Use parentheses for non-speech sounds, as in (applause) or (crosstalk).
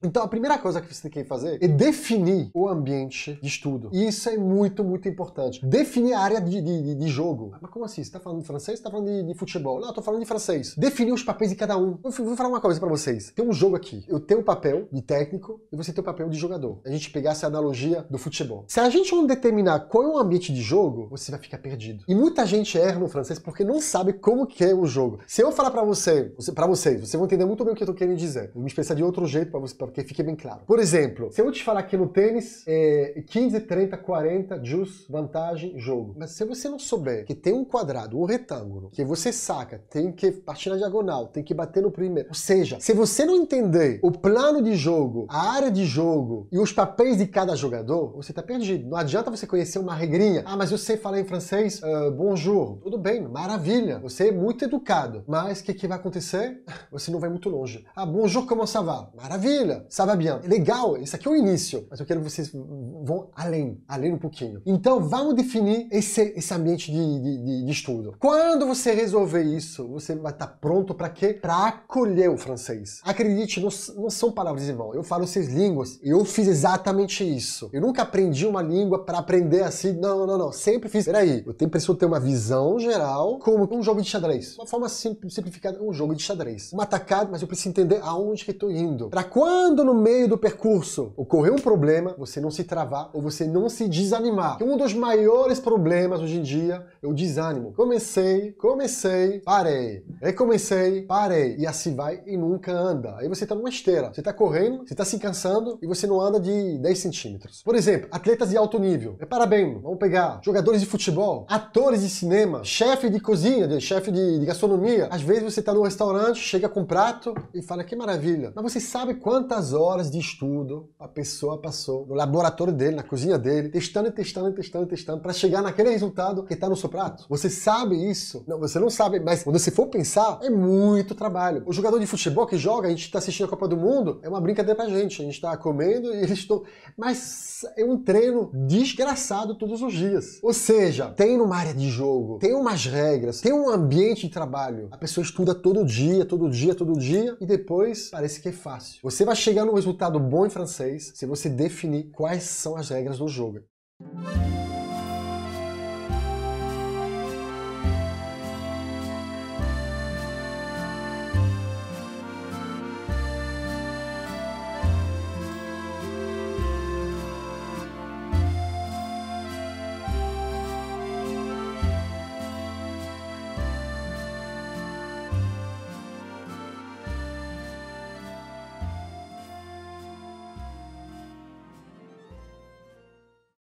Então, a primeira coisa que você tem que fazer é definir o ambiente de estudo. E isso é muito, muito importante. Definir a área de, de, de jogo. Ah, mas como assim? Você está falando de francês? Você está falando de, de, futebol? Não, eu estou falando de francês. Definir os papéis de cada um. Eu vou falar uma coisa para vocês. Tem um jogo aqui. Eu tenho o um papel de técnico e você tem o um papel de jogador. A gente pegar essa analogia do futebol. Se a gente não determinar qual é o ambiente de jogo, você vai ficar perdido. E muita gente erra no francês porque não sabe como que é o jogo. Se eu falar para você, para vocês, vocês vão entender muito bem o que eu estou querendo dizer. Eu vou me expressar de outro jeito para vocês porque fique bem claro. Por exemplo, se eu te falar que no tênis é 15, 30, 40, jus, vantagem, jogo. Mas se você não souber que tem um quadrado, um retângulo, que você saca, tem que partir na diagonal, tem que bater no primeiro. Ou seja, se você não entender o plano de jogo, a área de jogo e os papéis de cada jogador, você está perdido. Não adianta você conhecer uma regrinha. Ah, mas eu sei falar em francês, uh, bonjour. Tudo bem, maravilha. Você é muito educado. Mas o que, que vai acontecer? (laughs) Você não vai muito longe. Ah, bonjour, como ça va? Maravilha bacana, ça é va bien, legal, isso aqui é o início, mas eu quero que vocês vão além, além um pouquinho. Então vamos definir esse, esse ambiente de, de, de estudo. Quando você resolver isso, você vai estar pronto para quê? Para acolher o francês. Acredite, não, não são palavras em vão. Eu falo seis línguas e eu fiz exatamente isso. Eu nunca aprendi uma língua para aprender assim, não, não, não, sempre fiz. Peraí, eu tenho que ter uma visão geral como um jogo de xadrez. Uma forma simplificada, um jogo de xadrez. Uma atacada, mas eu preciso entender aonde que estou indo. Para quando quando no meio do percurso ocorrer um problema, você não se travar ou você não se desanimar. Um dos maiores problemas hoje em dia é o desânimo. Comecei, comecei, parei. Recomecei, parei. E assim vai e nunca anda. Aí você tá numa esteira. Você tá correndo, você tá se cansando e você não anda de 10 centímetros. Por exemplo, atletas de alto nível. É parabéns, vamos pegar jogadores de futebol, atores de cinema, chefe de cozinha, de chefe de, de gastronomia. Às vezes você tá no restaurante, chega com um prato e fala que maravilha. Mas você sabe quantas quantas horas de estudo a pessoa passou no laboratório dele, na cozinha dele, testando, testando, testando, testando, para chegar naquele resultado que está no seu prato. Você sabe isso? Não, você não sabe, mas quando você for pensar, é muito trabalho. O jogador de futebol que joga, a gente está assistindo a Copa do Mundo, é uma brincadeira a gente. A gente está comendo e eles estão. Mas é um treino desgraçado todos os dias. Ou seja, tem uma área de jogo, tem umas regras, tem um ambiente de trabalho. A pessoa estuda todo dia, todo dia, todo dia, e depois parece que é fácil. Você vai chegar chegar num resultado bom em francês se você definir quais são as regras do jogo.